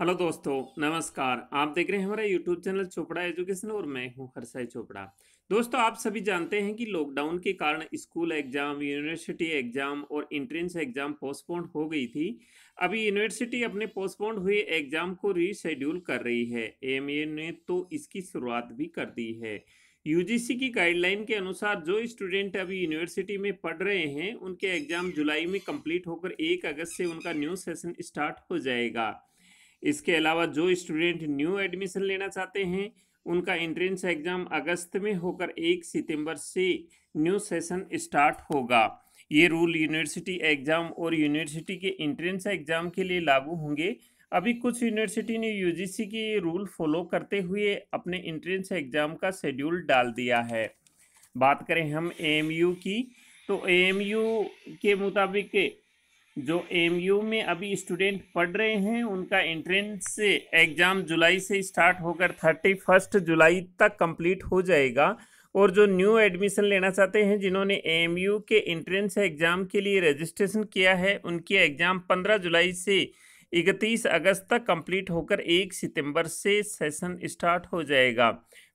hello दोस्तों नमस्कार आप देख रहे हैं हमारा यूट्यूब चैनल चोपड़ा एजुकेशन और मैं हूं हरसाई चोपड़ा दोस्तों आप सभी जानते हैं कि लॉकडाउन के कारण स्कूल एग्जाम यूनिवर्सिटी एग्जाम और इंट्रेंस एग्जाम पोस्टपोन्ड हो गई थी अभी यूनिवर्सिटी अपने पोस्टपोन्ड हुए एग्जाम को रीशेड्यूल कर रही है ए ने तो इसकी शुरुआत भी कर दी है यू की गाइडलाइन के अनुसार जो स्टूडेंट अभी यूनिवर्सिटी में पढ़ रहे हैं उनके एग्जाम जुलाई में कम्प्लीट होकर एक अगस्त से उनका न्यू सेशन स्टार्ट हो जाएगा इसके अलावा जो स्टूडेंट न्यू एडमिशन लेना चाहते हैं उनका एंट्रेंस एग्ज़ाम अगस्त में होकर एक सितंबर से न्यू सेशन स्टार्ट होगा ये रूल यूनिवर्सिटी एग्ज़ाम और यूनिवर्सिटी के एंट्रेंस एग्ज़ाम के लिए लागू होंगे अभी कुछ यूनिवर्सिटी ने यूजीसी के रूल फॉलो करते हुए अपने एंट्रेंस एग्ज़ाम का शेड्यूल डाल दिया है बात करें हम एम की तो एम के मुताबिक जो एम में अभी स्टूडेंट पढ़ रहे हैं उनका एंट्रेंस एग्ज़ाम जुलाई से स्टार्ट होकर थर्टी फर्स्ट जुलाई तक कंप्लीट हो जाएगा और जो न्यू एडमिशन लेना चाहते हैं जिन्होंने एम के एंट्रेंस एग्ज़ाम के लिए रजिस्ट्रेशन किया है उनकी एग्ज़ाम पंद्रह जुलाई से इकतीस अगस्त तक कंप्लीट होकर एक सितंबर से सेशन स्टार्ट हो जाएगा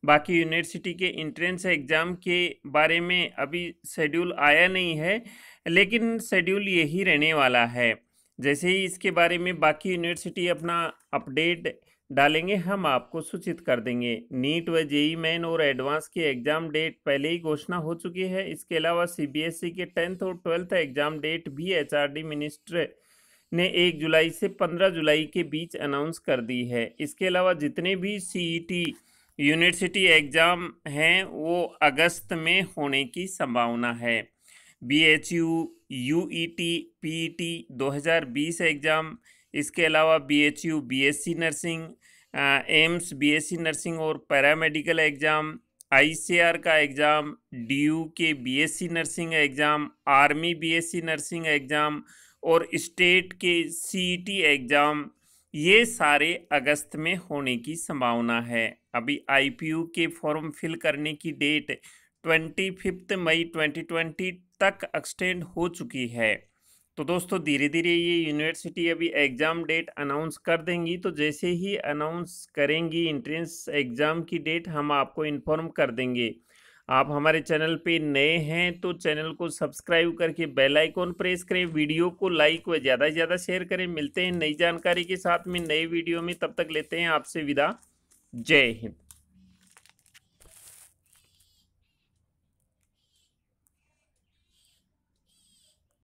बाकी यूनिवर्सिटी के इंट्रेंस एग्ज़ाम के बारे में अभी शेड्यूल आया नहीं है लेकिन शेड्यूल यही रहने वाला है जैसे ही इसके बारे में बाकी यूनिवर्सिटी अपना अपडेट डालेंगे हम आपको सूचित कर देंगे नीट व जेई मैन और एडवांस के एग्ज़ाम डेट पहले ही घोषणा हो चुकी है इसके अलावा सीबीएसई के टेंथ और ट्वेल्थ एग्ज़ाम डेट भी एचआरडी मिनिस्टर ने 1 जुलाई से 15 जुलाई के बीच अनाउंस कर दी है इसके अलावा जितने भी सी यूनिवर्सिटी एग्ज़ाम हैं वो अगस्त में होने की संभावना है B H U U E T P E T दो हज़ार बीस एग्ज़ाम इसके अलावा B H U B S C nursing AIIMS B S C nursing और paramedical exam I C R का एग्ज़ाम डी यू के B S C nursing exam army B S C nursing exam और state के CET exam ये सारे अगस्त में होने की संभावना है अभी आईपीयू के फॉर्म फिल करने की डेट ट्वेंटी फिफ्थ मई ट्वेंटी ट्वेंटी तक एक्सटेंड हो चुकी है तो दोस्तों धीरे धीरे ये यूनिवर्सिटी अभी एग्ज़ाम डेट अनाउंस कर देंगी तो जैसे ही अनाउंस करेंगी इंट्रेंस एग्ज़ाम की डेट हम आपको इन्फॉर्म कर देंगे आप हमारे चैनल पे नए हैं तो चैनल को सब्सक्राइब करके बेल आइकॉन प्रेस करें वीडियो को लाइक व ज़्यादा से ज़्यादा शेयर करें मिलते हैं नई जानकारी के साथ में नए वीडियो में तब तक लेते हैं आपसे विदा जय हिंद